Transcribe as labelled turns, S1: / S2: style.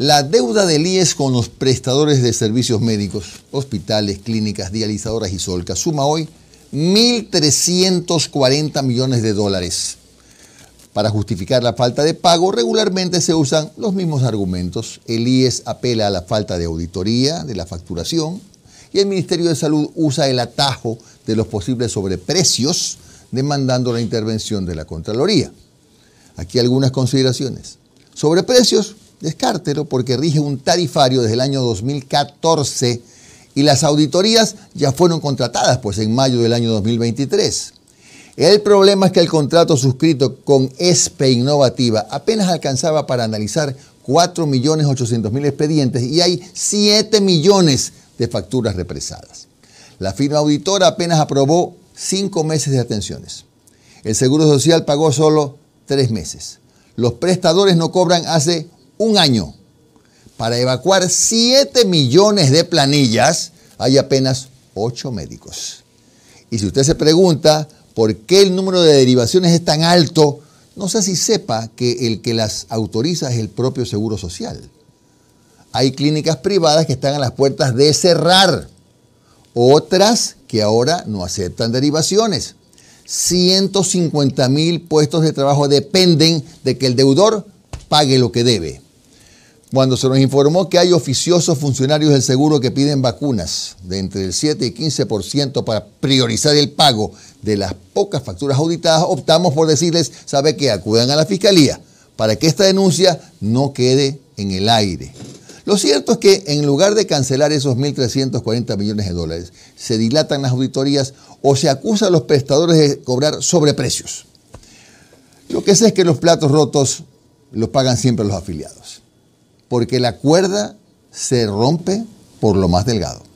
S1: La deuda del IES con los prestadores de servicios médicos, hospitales, clínicas, dializadoras y solcas suma hoy 1.340 millones de dólares. Para justificar la falta de pago regularmente se usan los mismos argumentos. El IES apela a la falta de auditoría de la facturación y el Ministerio de Salud usa el atajo de los posibles sobreprecios demandando la intervención de la Contraloría. Aquí algunas consideraciones. Sobreprecios, Descártelo porque rige un tarifario desde el año 2014 y las auditorías ya fueron contratadas pues en mayo del año 2023. El problema es que el contrato suscrito con ESPE Innovativa apenas alcanzaba para analizar 4.800.000 expedientes y hay 7 millones de facturas represadas. La firma auditora apenas aprobó 5 meses de atenciones. El Seguro Social pagó solo 3 meses. Los prestadores no cobran hace un año para evacuar 7 millones de planillas, hay apenas 8 médicos. Y si usted se pregunta por qué el número de derivaciones es tan alto, no sé si sepa que el que las autoriza es el propio Seguro Social. Hay clínicas privadas que están a las puertas de cerrar, otras que ahora no aceptan derivaciones. 150 mil puestos de trabajo dependen de que el deudor pague lo que debe cuando se nos informó que hay oficiosos funcionarios del seguro que piden vacunas de entre el 7 y 15% para priorizar el pago de las pocas facturas auditadas, optamos por decirles, sabe que acudan a la fiscalía para que esta denuncia no quede en el aire. Lo cierto es que en lugar de cancelar esos 1.340 millones de dólares, se dilatan las auditorías o se acusa a los prestadores de cobrar sobreprecios. Lo que sé es que los platos rotos los pagan siempre los afiliados porque la cuerda se rompe por lo más delgado.